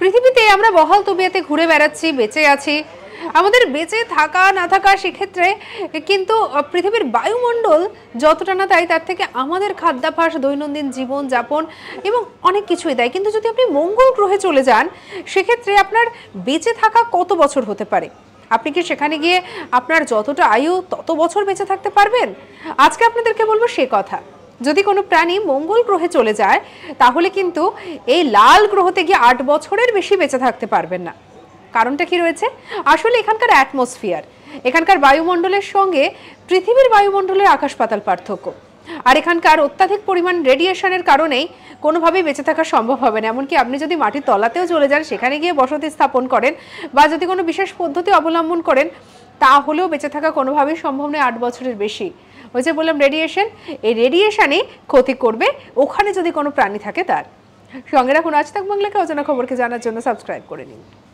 পৃথিবীতে আমরা বহাল তবিয়াতে ঘুরে বেড়াচ্ছি বেঁচে আছি আমাদের বেঁচে থাকা না থাকা সেক্ষেত্রে কিন্তু পৃথিবীর বায়ুমণ্ডল যতটা না তাই তার থেকে আমাদের খাদ্যাভ্যাস দৈনন্দিন জীবন যাপন এবং অনেক কিছুই দেয় কিন্তু যদি আপনি মঙ্গল গ্রহে চলে যান সেক্ষেত্রে আপনার বেঁচে থাকা কত বছর হতে পারে আপনি কি সেখানে গিয়ে আপনার যতটা আয়ু তত বছর বেঁচে থাকতে পারবেন আজকে আপনাদেরকে বলবো সে কথা যদি কোনো প্রাণী মঙ্গল গ্রহে চলে যায় তাহলে কিন্তু এই লাল গ্রহতে গিয়ে আট বছরের বেশি বেঁচে থাকতে পারবেন না কারণটা কি রয়েছে আসলে এখানকার অ্যাটমসফিয়ার এখানকার বায়ুমণ্ডলের সঙ্গে পৃথিবীর বায়ুমণ্ডলের আকাশ পাতাল পার্থক্য আর এখানকার অত্যাধিক পরিমাণ রেডিয়েশনের কারণেই কোনোভাবেই বেঁচে থাকা সম্ভব হবে না এমনকি আপনি যদি মাটির তলাতেও চলে যান সেখানে গিয়ে বসতি স্থাপন করেন বা যদি কোনো বিশেষ পদ্ধতি অবলম্বন করেন তাহলেও বেঁচে থাকা কোনোভাবেই সম্ভব নয় আট বছরের বেশি ওই যে বললাম রেডিয়েশন এই রেডিয়েশানই ক্ষতি করবে ওখানে যদি কোনো প্রাণী থাকে তার সঙ্গে রাখুন আজ তাক বাংলাকে অজানা খবরকে জানার জন্য সাবস্ক্রাইব করে নিন